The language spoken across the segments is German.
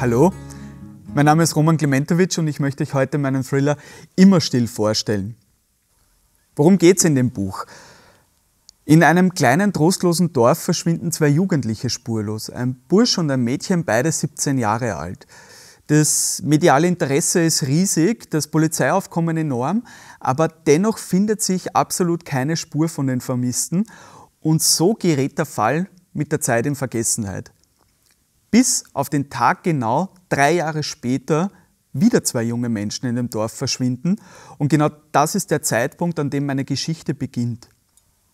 Hallo, mein Name ist Roman Klementovic und ich möchte euch heute meinen Thriller Immer still vorstellen. Worum geht's in dem Buch? In einem kleinen trostlosen Dorf verschwinden zwei Jugendliche spurlos, ein Bursch und ein Mädchen, beide 17 Jahre alt. Das mediale Interesse ist riesig, das Polizeiaufkommen enorm, aber dennoch findet sich absolut keine Spur von den Vermissten und so gerät der Fall mit der Zeit in Vergessenheit bis auf den Tag genau drei Jahre später wieder zwei junge Menschen in dem Dorf verschwinden. Und genau das ist der Zeitpunkt, an dem meine Geschichte beginnt.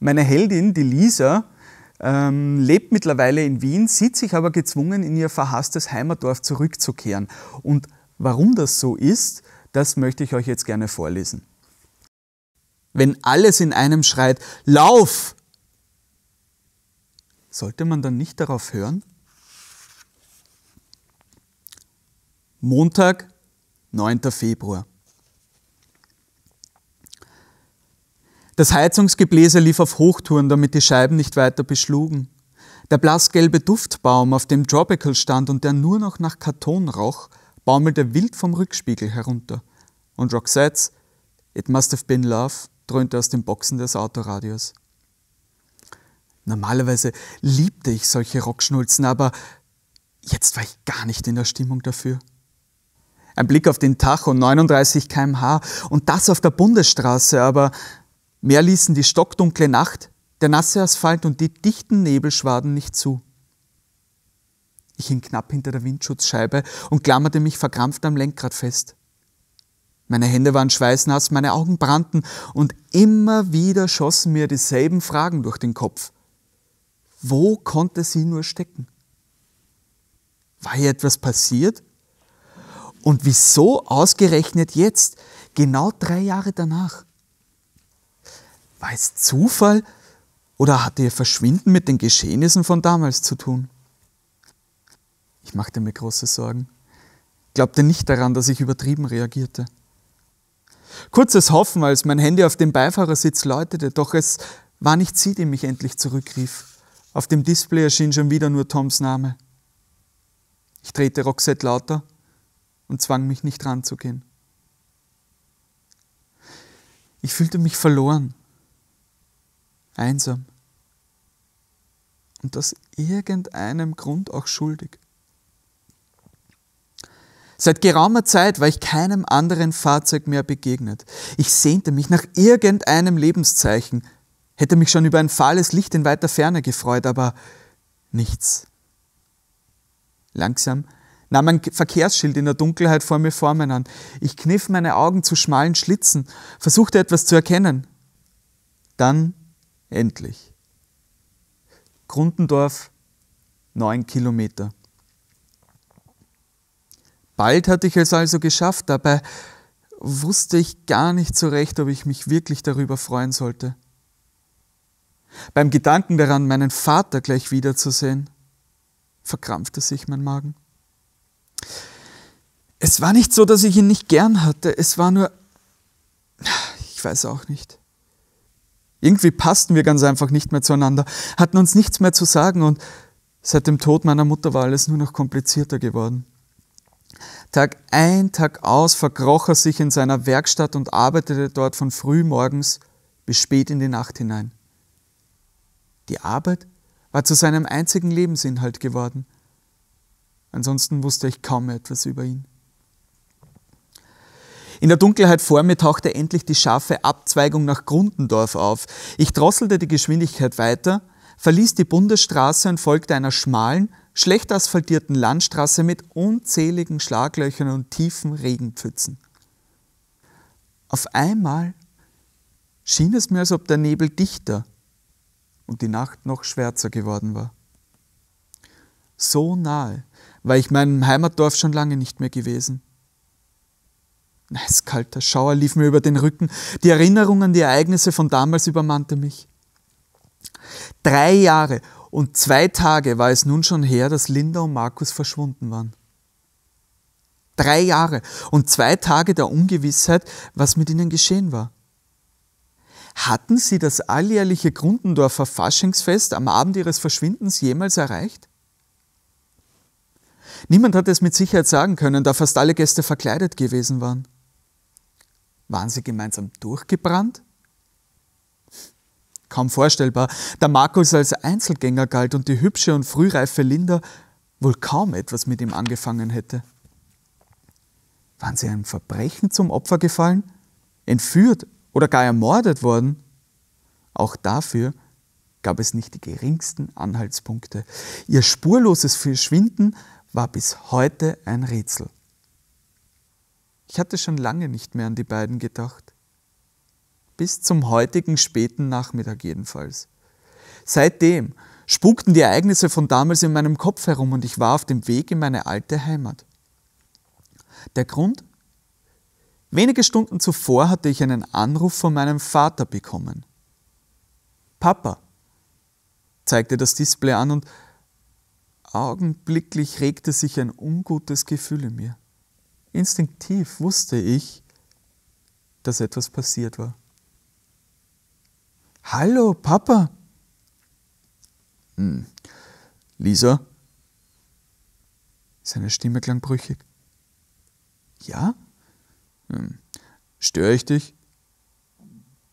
Meine Heldin, die Lisa, ähm, lebt mittlerweile in Wien, sieht sich aber gezwungen, in ihr verhasstes Heimatdorf zurückzukehren. Und warum das so ist, das möchte ich euch jetzt gerne vorlesen. Wenn alles in einem schreit, Lauf! Sollte man dann nicht darauf hören? Montag, 9. Februar. Das Heizungsgebläse lief auf Hochtouren, damit die Scheiben nicht weiter beschlugen. Der blassgelbe Duftbaum, auf dem Tropical stand und der nur noch nach Karton roch, baumelte wild vom Rückspiegel herunter. Und Roxette's It Must Have Been Love dröhnte aus den Boxen des Autoradios. Normalerweise liebte ich solche Rockschnulzen, aber jetzt war ich gar nicht in der Stimmung dafür. Ein Blick auf den Tacho 39 kmh und das auf der Bundesstraße, aber mehr ließen die stockdunkle Nacht, der nasse Asphalt und die dichten Nebelschwaden nicht zu. Ich hing knapp hinter der Windschutzscheibe und klammerte mich verkrampft am Lenkrad fest. Meine Hände waren schweißnass, meine Augen brannten und immer wieder schossen mir dieselben Fragen durch den Kopf. Wo konnte sie nur stecken? War hier etwas passiert? Und wieso ausgerechnet jetzt, genau drei Jahre danach? War es Zufall oder hatte ihr Verschwinden mit den Geschehnissen von damals zu tun? Ich machte mir große Sorgen, glaubte nicht daran, dass ich übertrieben reagierte. Kurzes Hoffen, als mein Handy auf dem Beifahrersitz läutete, doch es war nicht sie, die mich endlich zurückrief. Auf dem Display erschien schon wieder nur Toms Name. Ich drehte Roxette lauter und zwang mich nicht ranzugehen. Ich fühlte mich verloren, einsam und aus irgendeinem Grund auch schuldig. Seit geraumer Zeit war ich keinem anderen Fahrzeug mehr begegnet. Ich sehnte mich nach irgendeinem Lebenszeichen, hätte mich schon über ein fahles Licht in weiter Ferne gefreut, aber nichts. Langsam nahm ein Verkehrsschild in der Dunkelheit vor mir Formen an. Ich kniff meine Augen zu schmalen Schlitzen, versuchte etwas zu erkennen. Dann endlich. Grundendorf, neun Kilometer. Bald hatte ich es also geschafft, dabei wusste ich gar nicht so recht, ob ich mich wirklich darüber freuen sollte. Beim Gedanken daran, meinen Vater gleich wiederzusehen, verkrampfte sich mein Magen. Es war nicht so, dass ich ihn nicht gern hatte, es war nur, ich weiß auch nicht. Irgendwie passten wir ganz einfach nicht mehr zueinander, hatten uns nichts mehr zu sagen und seit dem Tod meiner Mutter war alles nur noch komplizierter geworden. Tag ein, Tag aus verkroch er sich in seiner Werkstatt und arbeitete dort von früh morgens bis spät in die Nacht hinein. Die Arbeit war zu seinem einzigen Lebensinhalt geworden. Ansonsten wusste ich kaum etwas über ihn. In der Dunkelheit vor mir tauchte endlich die scharfe Abzweigung nach Grundendorf auf. Ich drosselte die Geschwindigkeit weiter, verließ die Bundesstraße und folgte einer schmalen, schlecht asphaltierten Landstraße mit unzähligen Schlaglöchern und tiefen Regenpfützen. Auf einmal schien es mir, als ob der Nebel dichter und die Nacht noch schwärzer geworden war. So nahe weil ich meinem Heimatdorf schon lange nicht mehr gewesen. Ein eiskalter Schauer lief mir über den Rücken, die Erinnerung an die Ereignisse von damals übermannte mich. Drei Jahre und zwei Tage war es nun schon her, dass Linda und Markus verschwunden waren. Drei Jahre und zwei Tage der Ungewissheit, was mit ihnen geschehen war. Hatten sie das alljährliche Grundendorfer Faschingsfest am Abend ihres Verschwindens jemals erreicht? Niemand hat es mit Sicherheit sagen können, da fast alle Gäste verkleidet gewesen waren. Waren sie gemeinsam durchgebrannt? Kaum vorstellbar, da Markus als Einzelgänger galt und die hübsche und frühreife Linda wohl kaum etwas mit ihm angefangen hätte. Waren sie einem Verbrechen zum Opfer gefallen? Entführt oder gar ermordet worden? Auch dafür gab es nicht die geringsten Anhaltspunkte. Ihr spurloses Verschwinden war bis heute ein Rätsel. Ich hatte schon lange nicht mehr an die beiden gedacht. Bis zum heutigen späten Nachmittag jedenfalls. Seitdem spukten die Ereignisse von damals in meinem Kopf herum und ich war auf dem Weg in meine alte Heimat. Der Grund? Wenige Stunden zuvor hatte ich einen Anruf von meinem Vater bekommen. Papa, zeigte das Display an und Augenblicklich regte sich ein ungutes Gefühl in mir. Instinktiv wusste ich, dass etwas passiert war. Hallo, Papa. Hm. Lisa? Seine Stimme klang brüchig. Ja? Hm. Störe ich dich?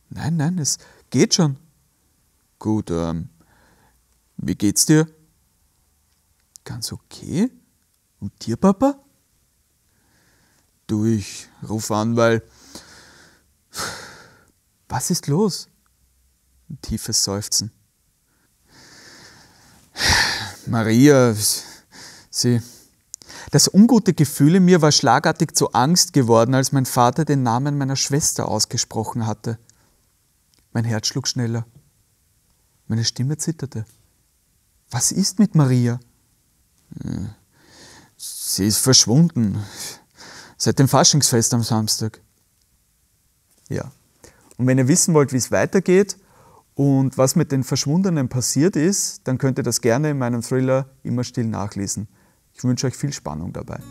Nein, nein, es geht schon. Gut, ähm, wie geht's dir? Ganz okay. Und dir, Papa? Du, ich ruf an, weil. Was ist los? Ein tiefes Seufzen. Maria, sie. Das ungute Gefühl in mir war schlagartig zu Angst geworden, als mein Vater den Namen meiner Schwester ausgesprochen hatte. Mein Herz schlug schneller. Meine Stimme zitterte. Was ist mit Maria? Sie ist verschwunden. Seit dem Faschingsfest am Samstag. Ja. Und wenn ihr wissen wollt, wie es weitergeht und was mit den Verschwundenen passiert ist, dann könnt ihr das gerne in meinem Thriller immer still nachlesen. Ich wünsche euch viel Spannung dabei.